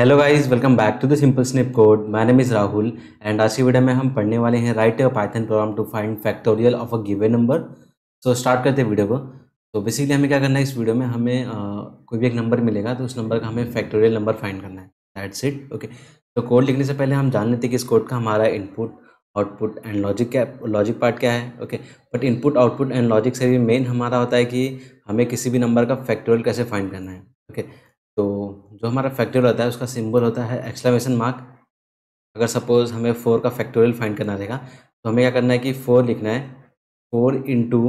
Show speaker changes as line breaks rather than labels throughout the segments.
Hello guys welcome back to the simple snip code my name is Rahul and आज की video में हम पढ़ने वाले हैं write a Python program to find factorial of a given number so start करते हैं वीडियो को तो बेसिकली हमें क्या करना है इस वीडियो में हमें कोई भी एक नंबर मिलेगा तो उस नंबर का हमें फैक्टोरियल नंबर फाइंड करना है दैट्स इट ओके तो कोड लिखने से पहले हम जान लेते हैं कि इस कोड का हमारा इनपुट आउटपुट एंड लॉजिक क्या लॉजिक पार्ट क्या है okay but input output and logic से भी मेन हमारा होता है कि हमें किसी भी नंबर का फैक्टोरियल कैसे फाइंड करना है ओके okay. जो हमारा फैक्टोरियल होता है उसका सिंबल होता है एक्सलामेशन मार्क अगर सपोज हमें फोर का फैक्टोरियल फाइंड करना रहेगा तो हमें क्या करना है कि फोर लिखना है four into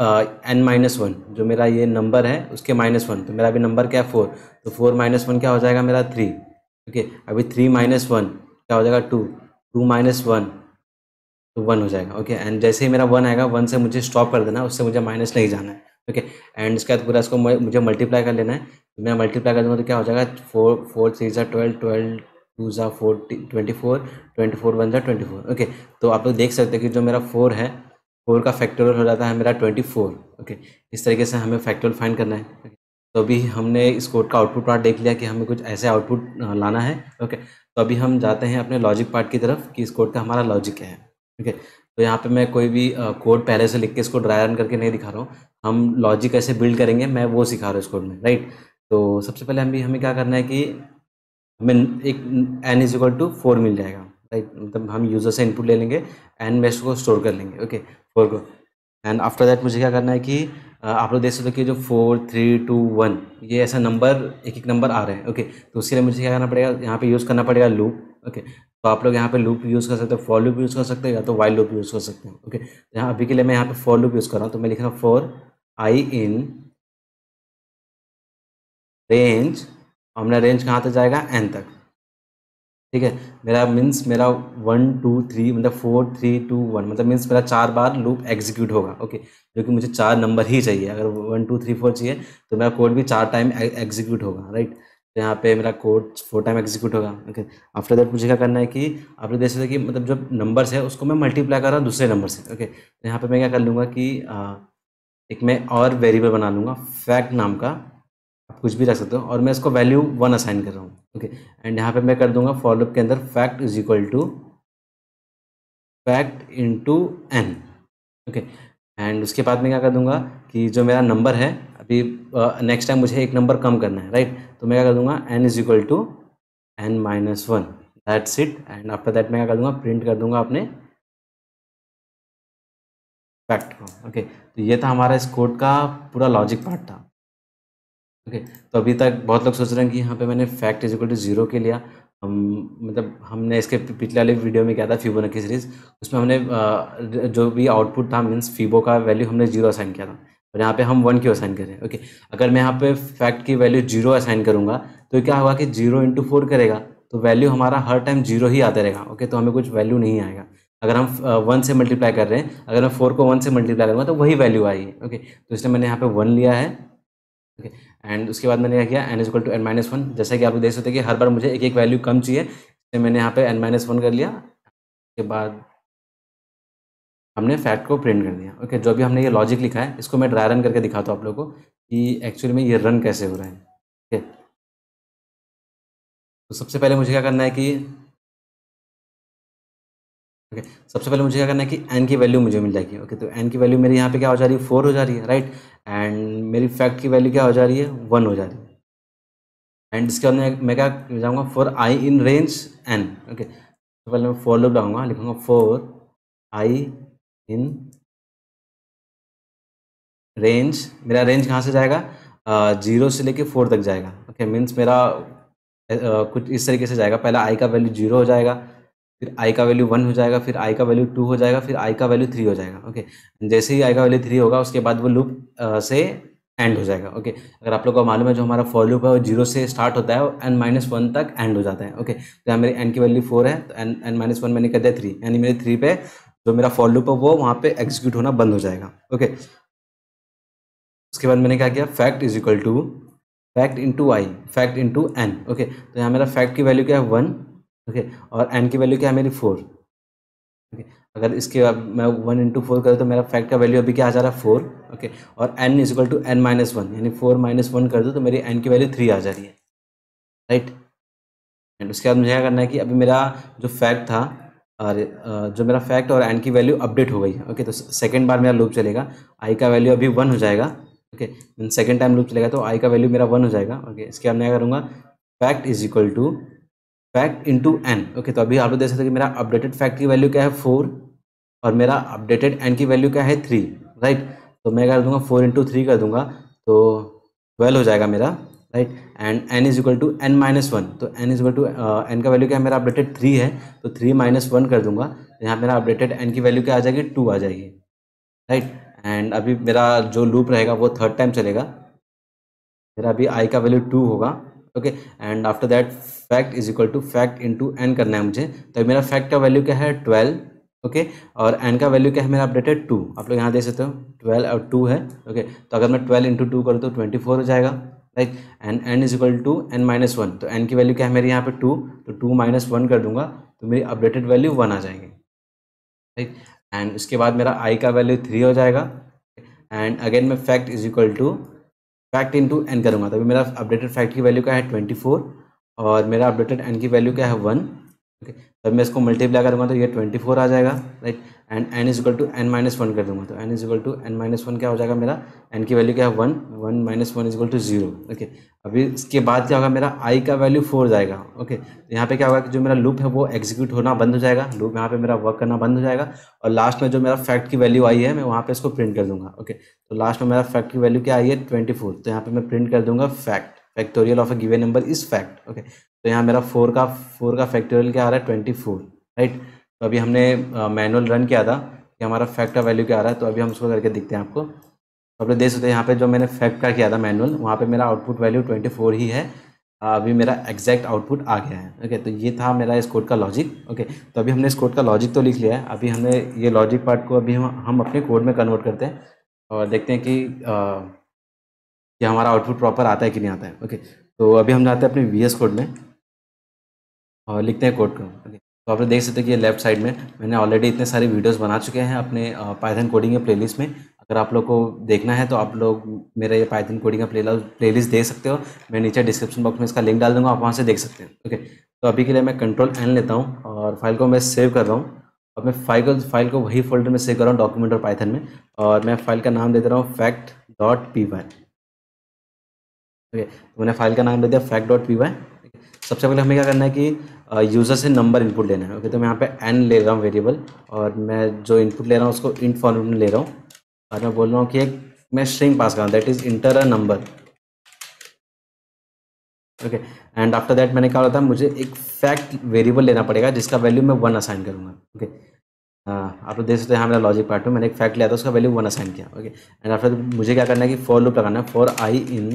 n minus one जो मेरा ये नंबर है उसके माइनस वन तो मेरा अभी नंबर क्या है फोर तो फोर माइनस वन क्या हो जाएगा मेरा थ्री ओके okay, अभी थ्री माइनस वन क्या हो जाएगा टू टू माइनस वन तो वन हो जाएगा ओके okay, एंड जैसे ही मेरा वन आएगा वन से मुझे स्टॉप कर देना उससे मुझे माइनस नहीं जाना है ओके एंड इसके बाद पूरा इसको मुझे मल्टीप्लाई कर लेना है तो मैं मल्टीप्लाई कर दूँगा तो क्या हो जाएगा फोर फोर थ्री ज़ा ट्वेल्व ट्वेल्व टू ज़ा four twenty four twenty four one जो ट्वेंटी फोर ओके तो आप लोग देख सकते हैं कि जो मेरा फोर है फोर का फैक्टोरियल हो जाता है मेरा ट्वेंटी फोर ओके इस तरीके से हमें फैक्टोरियल फाइंड करना है okay. तो अभी हमने इस कोड का आउटपुट पार्ट देख लिया कि हमें कुछ ऐसे आउटपुट लाना है ओके okay. तो अभी हम जाते हैं अपने लॉजिक पार्ट की तरफ कि इस कोड का हमारा लॉजिक क्या है ओके okay. तो यहाँ पे मैं कोई भी कोड पहले से लिख के इसको ड्राई रन करके नहीं दिखा रहा हूँ हम लॉजिक कैसे बिल्ड करेंगे मैं वो सिखा रहा हूँ इस कोड में राइट तो सबसे पहले हम भी हमें क्या करना है कि हमें एक n is equal to four मिल जाएगा राइट मतलब हम यूज़र से इनपुट ले लेंगे एंड बेस्ट को स्टोर कर लेंगे ओके फोर को एंड आफ्टर दैट मुझे क्या करना है कि आप लोग देख सकते हो कि जो फोर थ्री टू वन ये ऐसा नंबर एक एक नंबर आ रहे हैं ओके तो उसके लिए मुझे क्या करना पड़ेगा यहाँ पे यूज़ करना पड़ेगा लूप ओके तो आप लोग यहाँ पे लूप यूज़ कर सकते हो फॉर लूप यूज़ कर सकते हो या तो वाइल लूप यूज़ कर सकते हो ओके तो यहाँ अभी के लिए मैं यहाँ पे फॉर लूप यूज़ कर रहा हूँ तो मैं लिख रहा हूँ फॉर आई इन रेंज हमने रेंज कहाँ तक जाएगा एन तक ठीक है मेरा मीन्स मेरा वन टू थ्री मतलब फोर थ्री टू वन मतलब मीन्स मेरा चार बार लूप एग्जीक्यूट होगा ओके जो कि मुझे चार नंबर ही चाहिए अगर वन टू थ्री फोर चाहिए तो मेरा कोड भी चार टाइम एग्जीक्यूट e-, होगा राइट तो यहाँ पे मेरा कोड फोर टाइम एग्जीक्यूट होगा ओके आफ्टर दैट मुझे क्या करना है कि आपने देख सकते कि मतलब जो नंबर्स है उसको मैं मल्टीप्लाई कर रहा हूँ दूसरे नंबर से ओके तो यहाँ पे मैं क्या कर लूँगा कि आ, एक मैं और वेरिएबल बना लूँगा फैक्ट नाम का आप कुछ भी रख सकते हो और मैं इसको वैल्यू वन असाइन कर रहा हूँ ओके एंड यहाँ पर मैं कर दूँगा फॉलोअप के अंदर fact is equal to fact to n okay and उसके बाद मैं क्या कर दूँगा कि जो मेरा नंबर है अभी नेक्स्ट टाइम मुझे एक नंबर कम करना है राइट तो मैं क्या कर दूंगा n is equal to n minus one that's it and after that मैं क्या कर दूंगा प्रिंट कर दूंगा अपने फैक्ट ओके okay, तो ये था हमारा इस कोड का पूरा लॉजिक पार्ट था ओके okay, तो अभी तक बहुत लोग सोच रहे हैं कि यहाँ पे मैंने fact is equal to zero के लिया हम मतलब हमने इसके पिछले वाले वीडियो में क्या था फीबो की सीरीज़ उसमें हमने जो भी आउटपुट था मीन्स फीबो का वैल्यू हमने जीरो असाइन किया था और यहाँ पे हम वन क्यों असाइन करें ओके अगर मैं यहाँ पे फैक्ट की वैल्यू जीरो असाइन करूँगा तो क्या होगा कि जीरो इंटू फोर करेगा तो वैल्यू हमारा हर टाइम जीरो ही आता रहेगा ओके तो हमें कुछ वैल्यू नहीं आएगा अगर हम वन से मल्टीप्लाई कर रहे हैं अगर मैं फोर को वन से मल्टीप्लाई करूँगा तो वही वैल्यू आई है ओके तो इसलिए मैंने यहाँ पे वन लिया है ओके एंड उसके बाद मैंने क्या किया n equal to n minus one जैसा कि आप लोग देख सकते हैं कि हर बार मुझे एक एक वैल्यू कम चाहिए इसलिए मैंने यहाँ पे एन माइनस वन कर लिया उसके बाद हमने फैक्ट को प्रिंट कर दिया ओके जो भी हमने ये लॉजिक लिखा है इसको मैं ड्राई रन करके दिखाता हूँ आप लोगों को कि एक्चुअली में ये रन कैसे हो रहा है ओके तो सबसे पहले मुझे क्या करना है कि ओके सबसे पहले मुझे क्या करना है कि एन की वैल्यू मुझे मिल जाएगी ओके तो एन की वैल्यू मेरे यहाँ पे क्या हो जा रही है फोर हो जा रही है राइट एंड मेरी फैक्ट की वैल्यू क्या हो जा रही है वन हो जा रही है एंड इसके बाद मैं क्या जाऊँगा for I in range n okay पहले मैं फोर लोग लगाऊंगा लिखूँगा फोर आई इन रेंज मेरा रेंज कहाँ से जाएगा जीरो से लेके फोर तक जाएगा ओके okay, मीन्स मेरा uh, कुछ इस तरीके से जाएगा पहला आई का वैल्यू जीरो हो जाएगा फिर आई का वैल्यू वन हो जाएगा फिर आई का वैल्यू टू हो जाएगा फिर आई का वैल्यू थ्री हो जाएगा ओके okay. जैसे ही आई का वैल्यू थ्री होगा उसके बाद वो लूप uh, से एंड हो जाएगा ओके okay. अगर आप लोग को मालूम है जो हमारा फॉर लूप है वो जीरो से स्टार्ट होता है एन माइनस वन तक एंड हो जाता है ओके okay. तो यहाँ मेरी एन की वैल्यू फोर है तो एन एन माइनस वन मैंने कर दिया थ्री यानी मेरे थ्री पे जो मेरा फॉर लूप है वो वहाँ पे एग्जीक्यूट होना बंद हो जाएगा ओके उसके बाद मैंने क्या किया fact is equal to fact into I fact into n okay तो यहाँ मेरा फैक्ट की वैल्यू क्या है वन ओके okay, और एन की वैल्यू क्या है मेरी फोर ओके okay, अगर इसके बाद मैं वन इंटू फोर करूँ तो मेरा फैक्ट का वैल्यू अभी क्या आ जा रहा है फोर ओके okay, और n is equal to n minus one यानी फोर माइनस वन कर दूँ तो मेरी एन की वैल्यू थ्री आ जा रही है राइट एंड उसके बाद मुझे क्या करना है कि अभी मेरा जो फैक्ट था और जो मेरा फैक्ट और एंड की वैल्यू अपडेट हो गई है ओके तो सेकेंड बार मेरा लूप चलेगा आई का वैल्यू अभी वन हो जाएगा ओके सेकेंड टाइम लूप चलेगा तो आई का वैल्यू मेरा वन हो जाएगा ओके इसके बाद मैं क्या करूँगा fact is equal to fact into n okay तो अभी आप लोग देख सकते हैं कि मेरा अपडेटेड फैक्ट की वैल्यू क्या है फोर और मेरा अपडेटेड एन की वैल्यू क्या है थ्री राइट तो मैं क्या कर दूंगा फोर इंटू थ्री कर दूंगा तो ट्वेल्व हो जाएगा मेरा right and n is equal to n minus one तो n is equal to n का वैल्यू क्या है मेरा अपडेटेड थ्री है तो थ्री माइनस वन कर दूंगा यहाँ मेरा अपडेटेड एन की वैल्यू क्या आ जाएगी टू आ जाएगी राइट एंड अभी मेरा जो लूप रहेगा वो थर्ड टाइम चलेगा मेरा अभी आई का वैल्यू टू होगा okay and after that fact is equal to fact into n करना है मुझे तो मेरा फैक्ट का वैल्यू क्या है ट्वेल्व ओके okay, और एन का वैल्यू क्या है मेरा अपडेटेड टू आप लोग यहाँ देख सकते हो ट्वेल्व और टू है ओके okay, तो अगर मैं ट्वेल्व इंटू टू करूँ तो ट्वेंटी फोर हो जाएगा right and n is equal to n minus one तो एन की वैल्यू क्या है मेरे यहाँ पे टू तो टू माइनस वन कर दूंगा तो मेरी अपडेटेड वैल्यू वन आ जाएंगे राइट एंड उसके बाद मेरा आई का वैल्यू थ्री हो जाएगा एंड अगेन मैं fact is equal to fact into n करूँगा तभी मेरा अपडेटेड फैक्ट की वैल्यू क्या है ट्वेंटी फोर और मेरा अपडेटेड एन की वैल्यू क्या है वन ओके जब मैं इसको मल्टीप्लाई करूँगा तो ये ट्वेंटी फोर आ जाएगा right and n is equal to n minus one कर दूंगा तो n is to n minus one क्या हो जाएगा मेरा एन की वैल्यू क्या है one one minus one equal to zero okay अभी इसके बाद क्या होगा मेरा आई का वैल्यू फोर जाएगा ओके तो यहाँ पे क्या होगा कि जो मेरा लूप है वो एग्जीक्यूट होना बंद हो जाएगा लूप यहाँ पे मेरा वर्क करना बंद हो जाएगा और लास्ट में जो मेरा फैक्ट की वैल्यू आई है मैं वहाँ पे इसको प्रिंट कर दूंगा ओके तो लास्ट में मेरा फैक्ट की वैल्यू क्या आई है ट्वेंटी फोर तो यहाँ पर मैं प्रिंट कर दूंगा fact factorial of a given number is fact okay तो यहाँ मेरा फोर का फोर का फैक्टोरियल क्या आ रहा है ट्वेंटी फोर राइट तो अभी हमने मैनुअल रन किया था कि हमारा फैक्ट का वैल्यू क्या आ रहा है तो अभी हम उसको करके देखते हैं आपको तो अपने देख सकते हैं यहाँ पे जो मैंने फैक्ट का किया था मैनुअल वहाँ पे मेरा आउटपुट वैल्यू ट्वेंटी ही है अभी मेरा एग्जैक्ट आउटपुट आ गया है ओके तो ये था मेरा इस कोड का लॉजिक ओके तो अभी हमने इस कोड का लॉजिक तो लिख लिया है अभी हमने ये लॉजिक पार्ट को अभी हम हम अपने कोड में कन्वर्ट करते हैं और देखते हैं कि आ, कि हमारा आउटपुट प्रॉपर आता है कि नहीं आता है ओके तो अभी हम जाते हैं अपने वी कोड में और लिखते हैं कोड कंपनी तो आप देख सकते हैं कि लेफ्ट साइड में मैंने ऑलरेडी इतने सारे वीडियोस बना चुके हैं अपने पाइथन कोडिंग के प्लेलिस्ट में अगर आप लोग को देखना है तो आप लोग मेरा ये पाइथन कोडिंग का प्ले प्लेलिस्ट देख सकते हो मैं नीचे डिस्क्रिप्शन बॉक्स में इसका लिंक डाल दूंगा आप वहाँ से देख सकते हैं ओके तो अभी के लिए मैं कंट्रोल एन लेता हूँ और फाइल को मैं सेव कर रहा हूँ और मैं फाइल को फाइल को वही फोल्डर में सेव कर रहा हूँ डॉक्यूमेंट और पाइथन में और मैं फाइल का नाम दे दे रहा हूँ fact dot P Y okay तो मैंने फाइल का नाम दे दिया फैक्ट डॉट पी वाई सबसे पहले हमें क्या करना है कि यूज़र से नंबर इनपुट लेना है ओके तो मैं यहाँ पे एन ले रहा हूँ वेरिएबल और मैं जो इनपुट ले रहा हूँ उसको इंट फॉर्म में ले रहा हूँ और मैं बोल रहा हूँ कि एक मैं स्ट्रिंग पास कर रहा हूँ that is enter a number okay and after that मैंने कहा था मुझे एक फैक्ट वेरिएबल लेना पड़ेगा जिसका वैल्यू मैं वन असाइन करूँगा ओके आप लोग देख सकते हैं हाँ मेरा लॉजिक पार्ट में मैंने एक फैक्ट लिया था उसका वैल्यू वन असाइन किया ओके एंड आफ्टर मुझे क्या करना है कि फॉर लूप लगाना है फॉर आई इन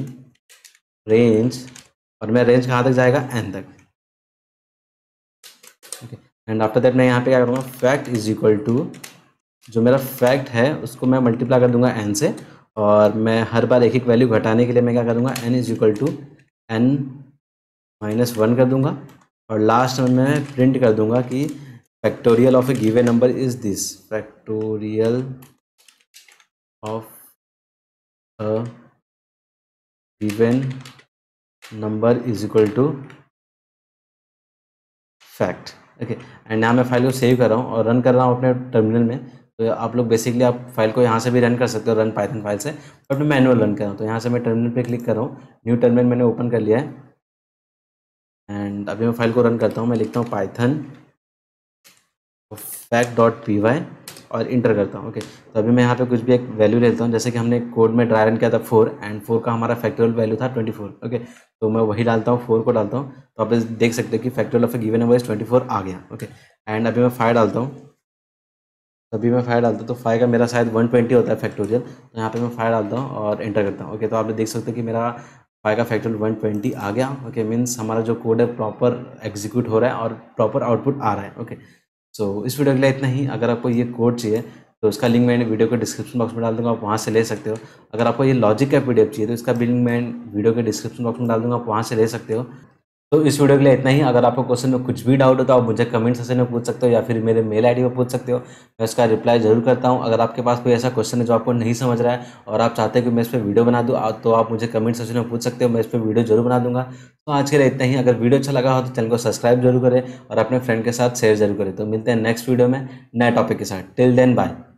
रेंज और मेरा रेंज कहाँ तक जाएगा एन तक एंड आफ्टर दैट मैं यहाँ पे क्या करूँगा फैक्ट इज इक्वल टू जो मेरा फैक्ट है उसको मैं मल्टीप्लाई कर दूंगा एन से और मैं हर बार एक एक वैल्यू घटाने के लिए मैं क्या करूँगा n is equal to n minus one कर दूंगा और लास्ट में मैं प्रिंट कर दूंगा कि factorial of a given number is this factorial of given number is equal to fact okay and यहाँ मैं फाइल को सेव कर रहा हूँ और रन कर रहा हूँ अपने टर्मिनल में तो आप लोग बेसिकली आप फाइल को यहाँ से भी रन कर सकते हो रन पाइथन फाइल से बट मैं मैनुअल रन कर रहा हूँ तो यहाँ से मैं टर्मिनल पे क्लिक कर रहा हूँ न्यू टर्मिनल मैंने ओपन कर लिया है एंड अभी मैं फाइल को रन करता हूँ मैं लिखता हूँ Python fact dot P Y और इंटर करता हूँ ओके तो अभी मैं यहाँ पे कुछ भी एक वैल्यू लेता हूँ जैसे कि हमने कोड में ड्राई रन किया था फोर एंड फोर का हमारा फैक्टोरियल वैल्यू था ट्वेंटी फोर ओके तो मैं वही डालता हूँ फोर को डालता हूँ तो आप देख सकते हो कि factorial of given number is twenty four आ गया ओके एंड अभी मैं फाइव डालता हूँ अभी मैं फाइव डालता हूँ तो फाइव का मेरा शायद वन ट्वेंटी होता है फैक्टोरियल तो यहाँ पर मैं फाइव डालता हूँ और इंटर करता हूँ ओके तो आप देख सकते हो कि मेरा फाइव का फैक्टोरियल वन ट्वेंटी आ गया ओके मीन्स हमारा जो कोड है प्रॉपर एग्जीक्यूट हो रहा है और प्रॉपर आउटपुट आ रहा है ओके सो so, इस वीडियो के लिए इतना ही अगर आपको ये कोड चाहिए तो उसका लिंक मैं वीडियो के डिस्क्रिप्शन बॉक्स में डाल दूंगा आप वहाँ से ले सकते हो अगर आपको ये लॉजिक का पीडीएफ चाहिए तो इसका लिंक मैं वीडियो के डिस्क्रिप्शन बॉक्स में डाल दूंगा आप वहाँ से ले सकते हो तो इस वीडियो के लिए इतना ही अगर आपको क्वेश्चन में कुछ भी डाउट हो तो आप मुझे कमेंट सेक्शन में पूछ सकते हो या फिर मेरे मेल आईडी पर पूछ सकते हो मैं उसका रिप्लाई जरूर करता हूँ अगर आपके पास कोई ऐसा क्वेश्चन है जो आपको नहीं समझ रहा है और आप चाहते हो कि मैं इस पर वीडियो बना दूँ तो आप मुझे कमेंट सेक्शन में पूछ सकते हो मैं इस पर वीडियो जरूर बना दूंगा तो आज के लिए इतना ही अगर वीडियो अच्छा लगा हो तो चैनल को सब्सक्राइब जरूर करें और अपने फ्रेंड के साथ शेयर जरूर करें तो मिलते हैं नेक्स्ट वीडियो में नए टॉपिक के साथ टिल देन बाय